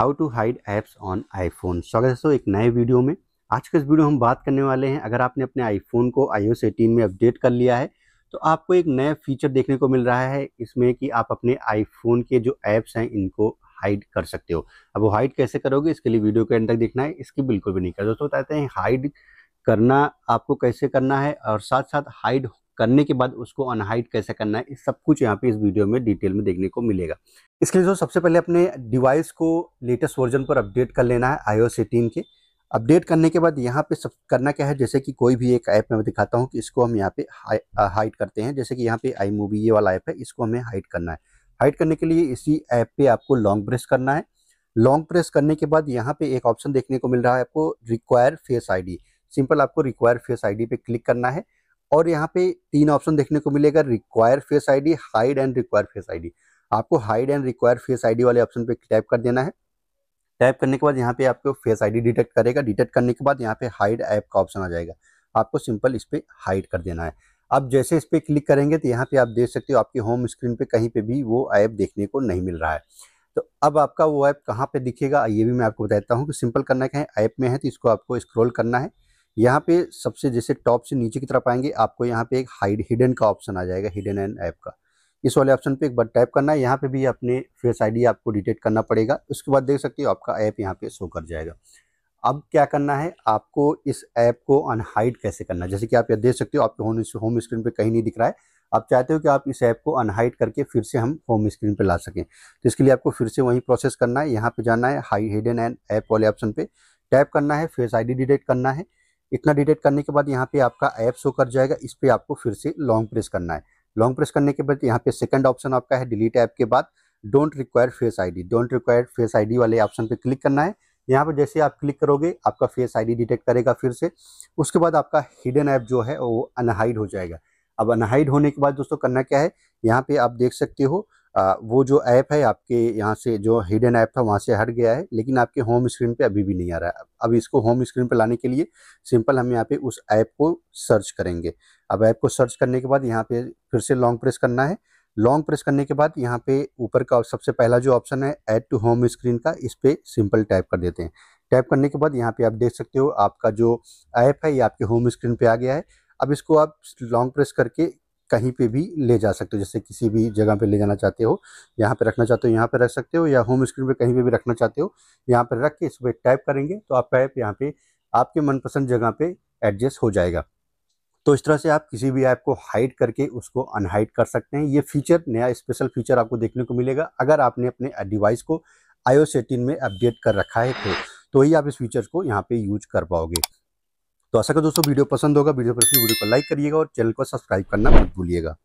how to hide apps on iPhone स्वागत है दोस्तों एक नए वीडियो में आज के इस वीडियो हम बात करने वाले हैं अगर आपने अपने आईफोन को आई 18 में अपडेट कर लिया है तो आपको एक नया फीचर देखने को मिल रहा है इसमें कि आप अपने आईफोन के जो ऐप्स हैं इनको हाइड कर सकते हो अब वो हाइड कैसे करोगे इसके लिए वीडियो के अंदर देखना है इसकी बिल्कुल भी नहीं कर दोस्तों बताते हैं हाइड करना आपको कैसे करना है और साथ साथ हाइड करने के बाद उसको अनहाइट कैसे करना है सब कुछ यहाँ पे इस वीडियो में डिटेल में देखने को मिलेगा इसके लिए जो सबसे पहले अपने डिवाइस को लेटेस्ट वर्जन पर अपडेट कर लेना है आईओ ओ के अपडेट करने के बाद यहाँ पे सब करना क्या है जैसे कि कोई भी एक ऐप में दिखाता हूँ कि इसको हम यहाँ पे हाइट करते हैं जैसे कि यहाँ पे आई मूवी ये वाला ऐप है इसको हमें हाइट करना है हाइट करने के लिए इसी ऐप पे आपको लॉन्ग प्रेस करना है लॉन्ग प्रेस करने के बाद यहाँ पे एक ऑप्शन देखने को मिल रहा है आपको रिक्वायर फेस आईडी सिंपल आपको रिक्वायर फेस आईडी पे क्लिक करना है और यहाँ पे तीन ऑप्शन देखने को मिलेगा require face ID hide and require face ID आपको hide and require face ID वाले ऑप्शन पे टाइप कर देना है टाइप करने के बाद यहाँ पे आपको फेस आईडी डिटेक्ट करेगा डिटेक्ट करने के बाद यहाँ पे हाइड ऐप का ऑप्शन आ जाएगा आपको सिंपल इस पर हाइड कर देना है अब जैसे इस पर क्लिक करेंगे तो यहाँ पे आप देख सकते हो आपकी होम स्क्रीन पे कहीं पे भी वो ऐप देखने को नहीं मिल रहा है तो अब आपका वो ऐप कहाँ पे दिखेगा ये भी मैं आपको बताता हूँ कि सिंपल करना क्या है ऐप में है तो इसको आपको स्क्रॉल करना है यहाँ पे सबसे जैसे टॉप से नीचे की तरफ आएंगे आपको यहाँ पे एक हाइड हिडन का ऑप्शन आ जाएगा हिडन एंड ऐप का इस वाले ऑप्शन पे एक बार टाइप करना है यहाँ पे भी अपने फेस आईडी आपको डिटेक्ट करना पड़ेगा उसके बाद देख सकते हो आपका ऐप यहाँ पे शो कर जाएगा अब क्या करना है आपको इस ऐप को अनहाइड कैसे करना है जैसे कि आप यह देख सकते हो आपके होम होम स्क्रीन पर कहीं नहीं दिख रहा है आप चाहते हो कि आप इस ऐप को अनहाइड करके फिर से हम होम स्क्रीन पर ला सकें तो इसके लिए आपको फिर से वही प्रोसेस करना है यहाँ पर जाना है हाई हिडन एंड ऐप वाले ऑप्शन पर टैप करना है फेस आई डिटेक्ट करना है इतना डिटेक्ट करने के बाद यहाँ पे आपका ऐप शो कर जाएगा इस पर आपको फिर से लॉन्ग प्रेस करना है लॉन्ग प्रेस करने के बाद यहाँ पे सेकंड ऑप्शन आपका है डिलीट ऐप के बाद don't require face ID don't require face ID वाले ऑप्शन पे क्लिक करना है यहाँ पे जैसे आप क्लिक करोगे आपका फेस आईडी डिटेक्ट करेगा फिर से उसके बाद आपका हिडन ऐप जो है वो अनहाइड हो जाएगा अब अनहाइड होने के बाद दोस्तों करना क्या है यहाँ पे आप देख सकते हो वो जो ऐप है आपके यहाँ से जो हिडन ऐप था वहाँ से हट गया है लेकिन आपके होम स्क्रीन पे अभी भी नहीं आ रहा है अब इसको होम स्क्रीन पे लाने के लिए सिंपल हम यहाँ पे उस ऐप को सर्च करेंगे अब ऐप को सर्च करने के बाद यहाँ पे फिर से लॉन्ग प्रेस करना है लॉन्ग प्रेस करने के बाद यहाँ पे ऊपर का सबसे पहला जो ऑप्शन है ऐड टू होम स्क्रीन का इस पर सिंपल टैप कर देते हैं टैप करने के बाद यहाँ पे आप देख सकते हो आपका जो ऐप है ये आपके होम स्क्रीन पे आ गया है अब इसको आप लॉन्ग प्रेस करके कहीं पे भी ले जा सकते हो जैसे किसी भी जगह पे ले जाना चाहते हो यहाँ पे रखना चाहते हो यहाँ पे रख सकते हो या होम स्क्रीन पे कहीं पे भी रखना चाहते हो यहाँ पर रख के इस पर टाइप करेंगे तो आप टाइप यहाँ पे आपके मनपसंद जगह पे एडजस्ट हो जाएगा तो इस तरह से आप किसी भी ऐप को हाइड करके उसको अनहाइड कर सकते हैं ये फीचर नया स्पेशल फीचर आपको देखने को मिलेगा अगर आपने अपने डिवाइस को आई में अपडेट कर रखा है तो, तो ही आप इस फीचर को यहाँ पर यूज कर पाओगे तो आशा कर दोस्तों वीडियो पसंद होगा वीडियो पसंद वीडियो को लाइक करिएगा और चैनल को सब्सक्राइब करना मत भूलिएगा